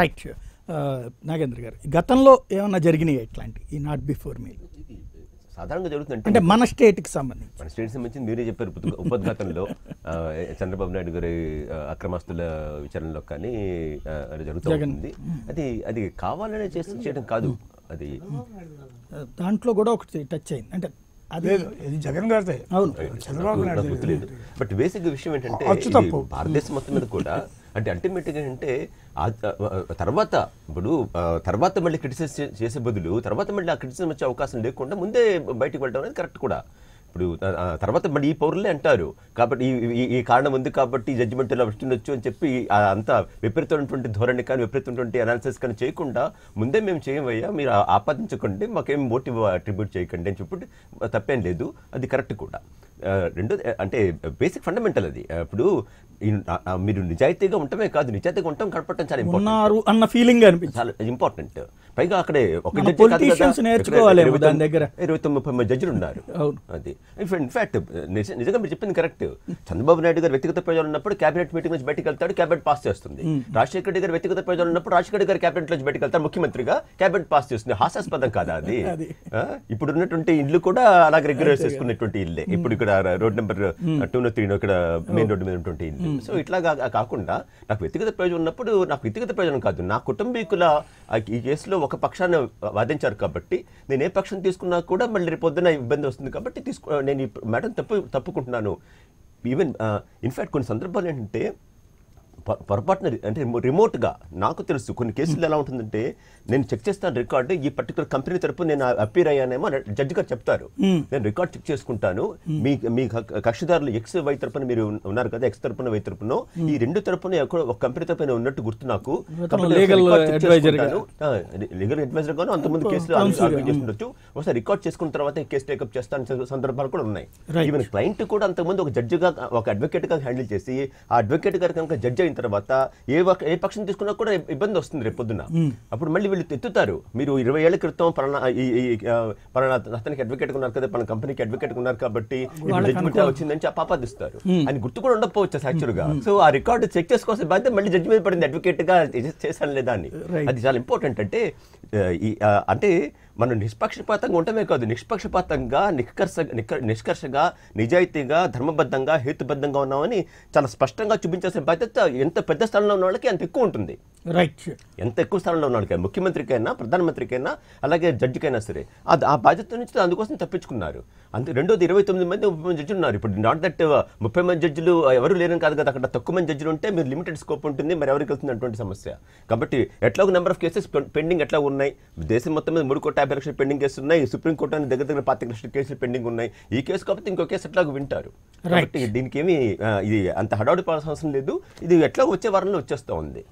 right Nagendra గారు గతంలో ఏమన్నా జరిగినాయి ఇట్లాంటి ఈ నాట్ బిఫోర్ మీ సాధారణంగా జరుగుతుంది అంటే మన స్టేట్కి సంబంధించి మన స్టేట్ సంబంధించి మీరే చెప్పారు ఉపద్ఘాతంలో చంద్రబాబు నాయుడు గారి అక్రమాస్తుల విచారణలో కానీ జరుగుతుంది అది అది కావాలనే చేసి చేయడం కాదు అది దాంట్లో కూడా ఒకటి టచ్ అయింది అంటే జగన్ అవును చంద్రబాబు నాయుడు బట్ బేసిక్ విషయం ఏంటంటే భారతదేశం మొత్తం మీద కూడా అంటే అల్టిమేట్గా అంటే తర్వాత ఇప్పుడు తర్వాత మళ్ళీ క్రిటిసైజ్ చేసే బదులు తర్వాత మళ్ళీ ఆ క్రిటిసిజం వచ్చే అవకాశం లేకుండా ముందే బయటకు వెళ్ళడం అనేది కరెక్ట్ కూడా ఇప్పుడు తర్వాత మళ్ళీ ఈ పౌరులే అంటారు కాబట్టి ఈ ఈ కారణం ఉంది కాబట్టి జడ్జిమెంట్ ఇలా వస్తుండొచ్చు అని చెప్పి అంతా విపరీతమైనటువంటి ధోరణి కానీ విపరీతమైనటువంటి అనాలిసిస్ కానీ చేయకుండా ముందే మేము చేయమయ్యా మీరు ఆపాదించకండి మాకేం మోటివ్ అట్రిబ్యూట్ చేయకండి అని చెప్పి తప్పేం లేదు అది కరెక్ట్ కూడా రెండో అంటే బేసిక్ ఫండమెంటల్ అది ఇప్పుడు మీరు నిజాయితీగా ఉండటమే కాదు నిజాయితీగా ఉండటం కనపడటం చాలా ఇంపార్టెంట్ అన్న ఫీలింగ్ చాలా ఇంపార్టెంట్ పైగా అక్కడే ఒక నేర్చుకోవాలి దాని దగ్గర ఇరవై తొమ్మిది ముప్పై మంది జడ్జిలు ఉన్నారు అది ఇన్ఫాక్ట్ నిజంగా మీరు చెప్పింది కరెక్ట్ చంద్రబాబు నాయుడు గారు వ్యక్తిగత ప్రయోజనం ఉన్నప్పుడు కేబినెట్ మీటింగ్ నుంచి బయటకు వెళ్తాడు కేబినెట్ పాస్ చేస్తుంది రాజశేఖర రెడ్డి గారు వ్యక్తిగత ప్రయోజనం ఉన్నప్పుడు రాజశేఖర రెడ్డి గారు కేబినెట్ నుంచి బయటకు వెళ్తాడు ముఖ్యమంత్రిగా కేబినెట్ పాస్ చేస్తుంది హాస్యాస్పదం కాదా అది ఇప్పుడు ఉన్నటువంటి ఇల్లు కూడా అలాగే రెగ్యులర్ చేసుకున్నటువంటి ఇల్లే ఇప్పుడు ఇక్కడ road number two three no ఇక్కడ మెయిన్ రోడ్ మీద ఉంటుంది సో ఇట్లా కాకుండా నాకు వ్యక్తిగత ప్రయోజనం ఉన్నప్పుడు నాకు వ్యక్తిగత ప్రయోజనం కాదు నా కుటుంబీకుల ఈ కేసులో ఒక పక్షాన్ని వాదించారు కాబట్టి నేను ఏ పక్షం తీసుకున్నా కూడా మళ్ళీ రేపు పొద్దున ఇబ్బంది వస్తుంది కాబట్టి తీసుకు నేను ఈ మేడం తప్పు తప్పుకుంటున్నాను ఈవెన్ ఇన్ఫ్యాక్ట్ కొన్ని సందర్భాలు ఏంటంటే పొరపాటున అంటే రిమోట్గా నాకు తెలుసు కొన్ని కేసులు ఎలా ఉంటుందంటే నేను చెక్ చేస్తాను రికార్డు ఈ పర్టికులర్ కంపెనీ తరపు నేను అప్పీర్ అయ్యానేమో జడ్జి గారు చెప్తారు నేను రికార్డ్ చెక్ చేసుకుంటాను మీ మీ కక్షిదారులు ఎక్స్ వై తరపున మీరు ఉన్నారు కదా ఎక్స్ తరపున వై తరపున ఈ రెండు తరపున ఎక్కడ ఒక కంపెనీ తరపున ఉన్నట్టు గుర్తు నాకు లీగల్ అడ్వైజర్ గాను అంతమంది కేసులు చేసుకుంటూ ఒకసారి రికార్డ్ చేసుకున్న తర్వాత కేసు టేకప్ చేస్తాను సందర్భాలు కూడా ఉన్నాయి ఈవెన్ క్లయింట్ కూడా అంతకుముందు ఒక జడ్జిగా ఒక అడ్వకేట్ గా హ్యాండిల్ చేసి ఆ అడ్వకేట్ గారు కనుక జడ్జి అయిన అయిన తర్వాత ఏ ఏ పక్షం తీసుకున్నా కూడా ఇబ్బంది వస్తుంది రేపొద్దున అప్పుడు మళ్ళీ వీళ్ళు ఎత్తుతారు మీరు ఇరవై ఏళ్ల క్రితం పలానా పలానా అతనికి అడ్వకేట్ ఉన్నారు కదా మన కంపెనీకి అడ్వకేట్ ఉన్నారు కాబట్టి జడ్జిమెంట్ వచ్చిందని పాపాదిస్తారు అని గుర్తు కూడా ఉండకపోవచ్చు యాక్చువల్ గా సో ఆ రికార్డు చెక్ చేసుకోవాల్సిన బాధ్యత మళ్ళీ జడ్జి మీద పడింది అడ్వకేట్ గా చేశాను లేదా అని అది చాలా ఇంపార్టెంట్ అంటే అంటే మనం నిష్పక్షపాతంగా ఉంటమే కాదు నిష్పక్షపాతంగా నిష్కర్ష నిష్కర్షగా నిజాయితీగా ధర్మబద్ధంగా హేతుబద్ధంగా ఉన్నామని చాలా స్పష్టంగా చూపించాల్సిన బాధ్యత ఎంత పెద్ద స్థలంలో ఉన్న వాళ్ళకి అంత ఎక్కువ ఉంటుంది రైట్ ఎంత ఎక్కువ స్థలంలో ఉన్న వాళ్ళకి ముఖ్యమంత్రికైనా ప్రధానమంత్రికైనా అలాగే జడ్జికైనా సరే అది ఆ బాధ్యత నుంచి అందుకోసం తప్పించుకున్నారు అంతే రెండోది ఇరవై తొమ్మిది మంది ముప్పై మంది జడ్జిలు ఉన్నారు ఇప్పుడు నాట్ దట్ uh, ముప్పై మంది జడ్జిలు ఎవరు లేరని కాదు కదా అక్కడ తక్కువ మంది జడ్జిలు ఉంటే మీరు లిమిటెడ్ స్కోప్ ఉంటుంది మరి ఎవరికి వెళ్తుంది అటువంటి సమస్య కాబట్టి ఎట్లా ఒక నెంబర్ ఆఫ్ కేసెస్ పెండింగ్ ఎట్లా ఉన్నాయి దేశం మొత్తం మీద మూడు కోట్ల యాభై లక్షలు పెండింగ్ కేసులు ఉన్నాయి సుప్రీంకోర్టు దగ్గర దగ్గర పాతిక లక్షల కేసులు పెండింగ్ ఉన్నాయి ఈ కేసు కాబట్టి ఇంకో కేసు ఎట్లా వింటారు కాబట్టి దీనికి ఏమి ఇది అంత హడావుడి పడాల్సిన అవసరం లేదు ఇది ఎట్లా వచ్చే వారంలో వచ్చేస్తూ ఉంది